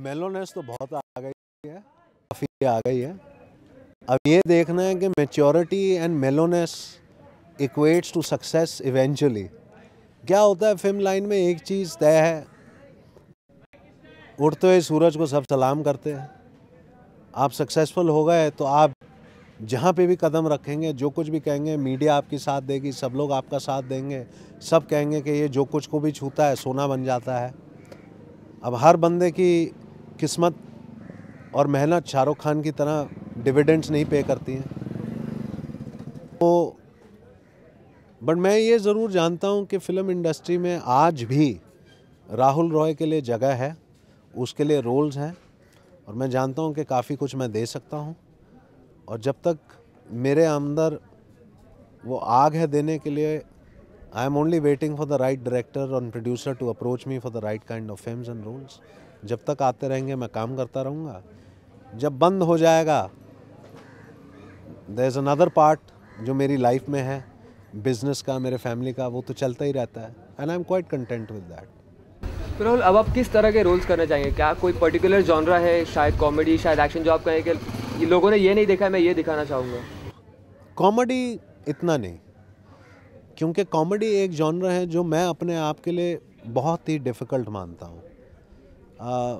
मेलोनेस तो बहुत आ गई है काफ़ी आ गई है अब ये देखना है कि maturity and mellowness equates to success eventually क्या होता है फिल्म लाइन में एक चीज़ तय है उठते हुए सूरज को सब सलाम करते हैं आप सक्सेसफुल हो गए तो आप जहाँ पे भी कदम रखेंगे जो कुछ भी कहेंगे मीडिया आपकी साथ देगी सब लोग आपका साथ देंगे सब कहेंगे कि ये जो कुछ को भी छूता है सोना बन जाता है अब हर बंदे की किस्मत और मेहनत शाहरुख खान की तरह डिविडेंड्स नहीं पे करती हैं तो बट मैं ये ज़रूर जानता हूँ कि फ़िल्म इंडस्ट्री में आज भी राहुल रॉय के लिए जगह है उसके लिए रोल्स हैं और मैं जानता हूँ कि काफ़ी कुछ मैं दे सकता हूँ और जब तक मेरे अंदर वो आग है देने के लिए I am only waiting for the right director और producer to approach me for the right kind of film and roles जब तक आते रहेंगे मैं काम करता रहूँगा जब बंद हो जाएगा देर इज़ अनदर पार्ट जो मेरी लाइफ में है बिजनेस का मेरे फैमिली का वो तो चलता ही रहता है and I am quite content with that Rahul अब आप किस तरह के रोल्स करना चाहेंगे क्या कोई पर्टिकुलर जॉनरा है शायद कॉमेडी शायद एक्शन जो आप कहें कि लोगों ने ये नहीं देखा है मैं ये दिखाना चाहूँगा कॉमेडी इतना नहीं क्योंकि कॉमेडी एक जॉनरा है जो मैं अपने आप के लिए बहुत ही डिफ़िकल्ट मानता हूँ आ,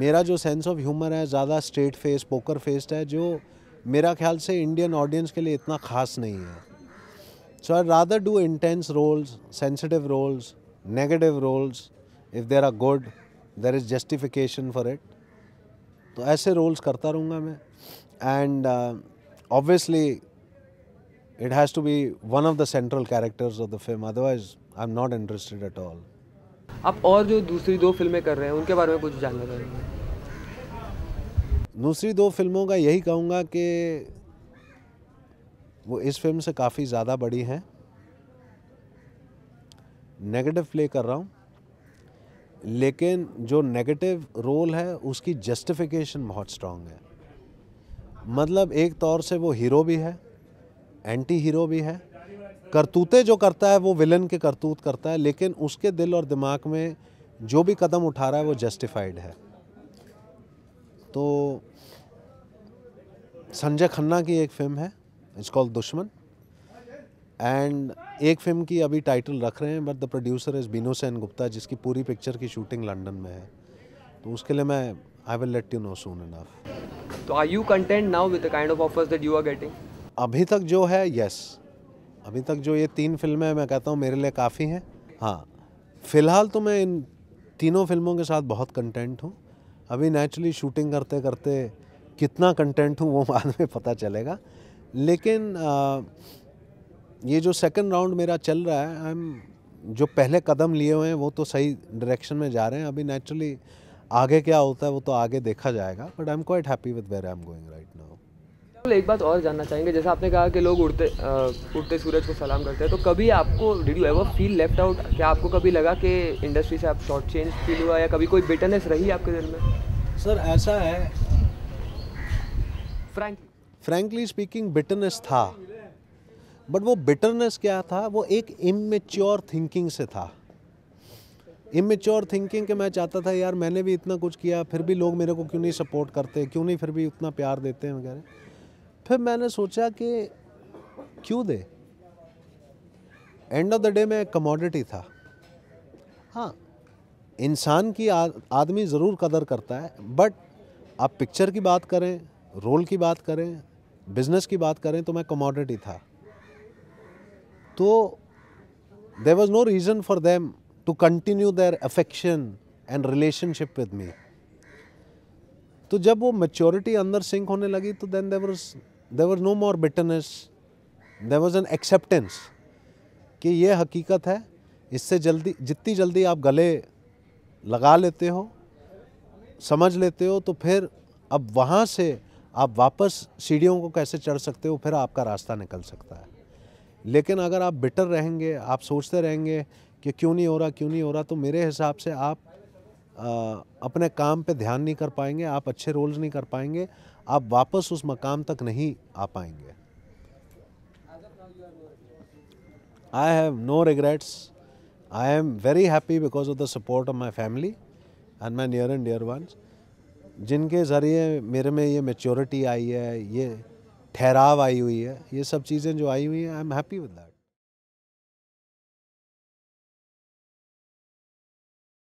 मेरा जो सेंस ऑफ ह्यूमर है ज़्यादा स्ट्रेट फेस पोकर फेस्ड है जो मेरा ख्याल से इंडियन ऑडियंस के लिए इतना ख़ास नहीं है so I rather do intense roles sensitive roles negative roles if there are good there is justification for it तो ऐसे रोल्स करता रहूँगा मैं and obviously it has to be one of the central characters of the film otherwise I am not interested at all आप और जो दूसरी दो फिल्में कर रहे हैं उनके बारे में कुछ जानना चाहेंगे दूसरी दो फिल्मों का यही कहूँगा कि वो इस फिल्म से काफ़ी ज़्यादा बड़ी हैं नेगेटिव प्ले कर रहा हूँ लेकिन जो नेगेटिव रोल है उसकी जस्टिफिकेशन बहुत स्ट्रांग है मतलब एक तौर से वो हीरो भी है एंटी हीरो भी है करतूतें जो करता है वो विलन के करतूत करता है लेकिन उसके दिल और दिमाग में जो भी कदम उठा रहा है वो जस्टिफाइड है तो संजय खन्ना की एक फिल्म है इट्स कॉल्ड दुश्मन एंड एक फिल्म की अभी टाइटल रख रहे हैं but the producer is Bino Sen Gupta जिसकी पूरी पिक्चर की शूटिंग लंदन में है तो उसके लिए मैं I will let you know soon enough तो are you content now with the kind of offers that you are getting अभी तक जो है यस yes. अभी तक जो ये तीन फिल्में मैं कहता हूँ मेरे लिए काफ़ी हैं हाँ फ़िलहाल तो मैं इन तीनों फिल्मों के साथ बहुत कंटेंट हूँ अभी नेचुरली शूटिंग करते करते कितना कंटेंट हूँ वो बाद में पता चलेगा लेकिन आ, ये जो सेकंड राउंड मेरा चल रहा है आई एम जो पहले कदम लिए हुए हैं वो तो सही डायरेक्शन में जा रहे हैं अभी नेचुरली आगे क्या होता है वो तो आगे देखा जाएगा but I am quite happy with where I am going right now एक बात और जानना चाहेंगे जैसे आपने कहा कि लोग उड़ते उड़ते सूरज को सलाम करते हैं तो कभी आपको did you ever feel left out क्या आपको कभी लगा कि इंडस्ट्री से आप शॉर्ट चेंज फील हुआ या कभी कोई बिटरनेस रही आपके दिल में सर ऐसा है फ्रैंक फ्रैंकली स्पीकिंग बिटरनेस था बट वो बिटरनेस क्या था वो एक इमेच्योर थिंकिंग से था इमेच्योर थिंकिंग के मैं चाहता था यार मैंने भी इतना कुछ किया फिर भी लोग मेरे को क्यों नहीं सपोर्ट करते क्यों नहीं फिर भी उतना प्यार देते हैं वगैरह फिर मैंने सोचा कि क्यों the end of the day मैं कमोडिटी था हाँ इंसान की आदमी ज़रूर कदर करता है बट आप पिक्चर की बात करें रोल की बात करें बिजनेस की बात करें तो मैं कमोडिटी था तो there was no reason for them to continue their affection and relationship with me तो जब वो मेच्योरिटी अंदर सिंक होने लगी तो then there was there was no more bitterness there was an acceptance कि ये हकीकत है इससे जल्दी जितनी जल्दी आप गले लगा लेते हो समझ लेते हो तो फिर अब वहाँ से आप वापस सीढ़ियों को कैसे चढ़ सकते हो फिर आपका रास्ता निकल सकता है लेकिन अगर आप बिटर रहेंगे आप सोचते रहेंगे कि क्यों नहीं हो रहा क्यों नहीं हो रहा तो मेरे हिसाब से आप आ, अपने काम पे ध्यान नहीं कर पाएंगे आप अच्छे रोल्स नहीं कर पाएंगे आप वापस उस मकाम तक नहीं आ पाएंगे I have no regrets I am very happy because of the support of my family and my near and dear ones जिनके ज़रिए मेरे में ये मेच्योरिटी आई है ये ठहराव आई हुई है ये सब चीज़ें जो आई हुई हैं I am happy with that